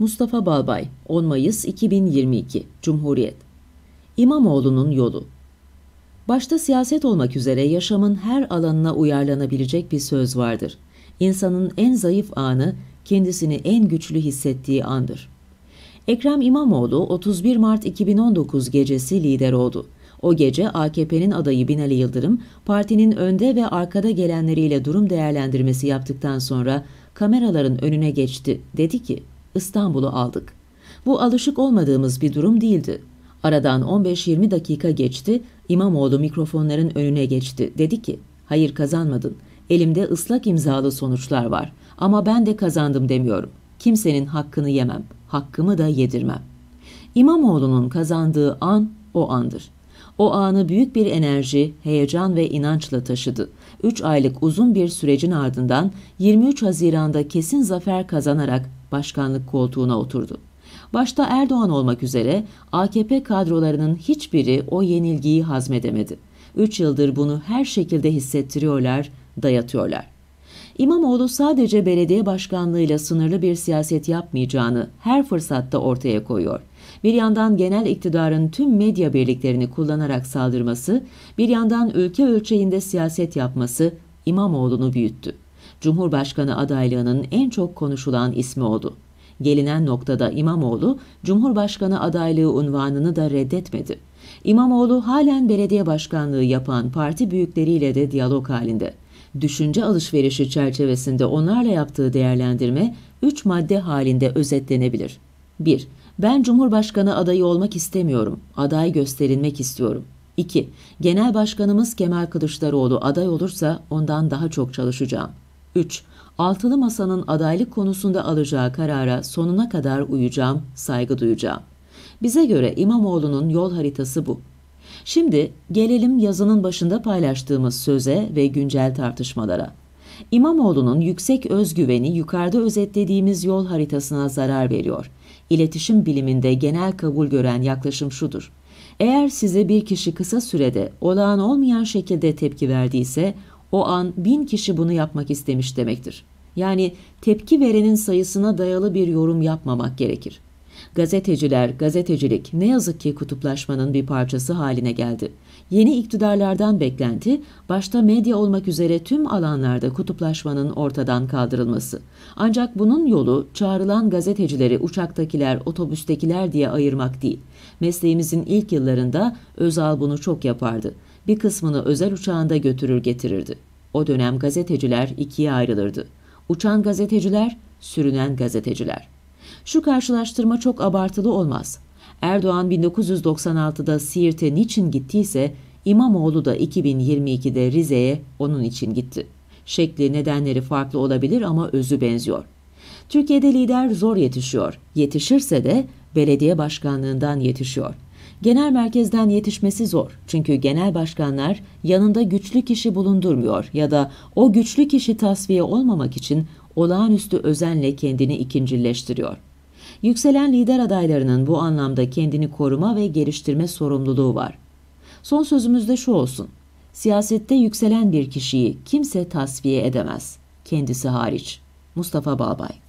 Mustafa Balbay 10 Mayıs 2022 Cumhuriyet İmamoğlu'nun yolu Başta siyaset olmak üzere yaşamın her alanına uyarlanabilecek bir söz vardır. İnsanın en zayıf anı kendisini en güçlü hissettiği andır. Ekrem İmamoğlu 31 Mart 2019 gecesi lider oldu. O gece AKP'nin adayı Binali Yıldırım, partinin önde ve arkada gelenleriyle durum değerlendirmesi yaptıktan sonra kameraların önüne geçti. Dedi ki, İstanbul'u aldık. Bu alışık olmadığımız bir durum değildi. Aradan 15-20 dakika geçti, İmamoğlu mikrofonların önüne geçti. Dedi ki, hayır kazanmadın, elimde ıslak imzalı sonuçlar var ama ben de kazandım demiyorum. Kimsenin hakkını yemem, hakkımı da yedirmem. İmamoğlu'nun kazandığı an o andır. O anı büyük bir enerji, heyecan ve inançla taşıdı. 3 aylık uzun bir sürecin ardından 23 Haziran'da kesin zafer kazanarak başkanlık koltuğuna oturdu. Başta Erdoğan olmak üzere AKP kadrolarının hiçbiri o yenilgiyi hazmedemedi. Üç yıldır bunu her şekilde hissettiriyorlar, dayatıyorlar. İmamoğlu sadece belediye başkanlığıyla sınırlı bir siyaset yapmayacağını her fırsatta ortaya koyuyor. Bir yandan genel iktidarın tüm medya birliklerini kullanarak saldırması, bir yandan ülke ölçeğinde siyaset yapması İmamoğlu'nu büyüttü. Cumhurbaşkanı adaylığının en çok konuşulan ismi oldu. Gelinen noktada İmamoğlu, Cumhurbaşkanı adaylığı unvanını da reddetmedi. İmamoğlu halen belediye başkanlığı yapan parti büyükleriyle de diyalog halinde. Düşünce alışverişi çerçevesinde onlarla yaptığı değerlendirme 3 madde halinde özetlenebilir. 1. Ben Cumhurbaşkanı adayı olmak istemiyorum. Aday gösterilmek istiyorum. 2. Genel Başkanımız Kemal Kılıçdaroğlu aday olursa ondan daha çok çalışacağım. 3. Altılı Masa'nın adaylık konusunda alacağı karara sonuna kadar uyacağım, saygı duyacağım. Bize göre İmamoğlu'nun yol haritası bu. Şimdi gelelim yazının başında paylaştığımız söze ve güncel tartışmalara. İmamoğlu'nun yüksek özgüveni yukarıda özetlediğimiz yol haritasına zarar veriyor. İletişim biliminde genel kabul gören yaklaşım şudur. Eğer size bir kişi kısa sürede olağan olmayan şekilde tepki verdiyse o an bin kişi bunu yapmak istemiş demektir. Yani tepki verenin sayısına dayalı bir yorum yapmamak gerekir. Gazeteciler, gazetecilik ne yazık ki kutuplaşmanın bir parçası haline geldi. Yeni iktidarlardan beklenti, başta medya olmak üzere tüm alanlarda kutuplaşmanın ortadan kaldırılması. Ancak bunun yolu çağrılan gazetecileri uçaktakiler, otobüstekiler diye ayırmak değil. Mesleğimizin ilk yıllarında Özal bunu çok yapardı. Bir kısmını özel uçağında götürür getirirdi. O dönem gazeteciler ikiye ayrılırdı. Uçan gazeteciler, sürünen gazeteciler. Şu karşılaştırma çok abartılı olmaz. Erdoğan 1996'da Siirt'e niçin gittiyse İmamoğlu da 2022'de Rize'ye onun için gitti. Şekli nedenleri farklı olabilir ama özü benziyor. Türkiye'de lider zor yetişiyor. Yetişirse de belediye başkanlığından yetişiyor. Genel merkezden yetişmesi zor. Çünkü genel başkanlar yanında güçlü kişi bulundurmuyor ya da o güçlü kişi tasfiye olmamak için olağanüstü özenle kendini ikincilleştiriyor. Yükselen lider adaylarının bu anlamda kendini koruma ve geliştirme sorumluluğu var. Son sözümüz de şu olsun. Siyasette yükselen bir kişiyi kimse tasfiye edemez. Kendisi hariç. Mustafa Balbay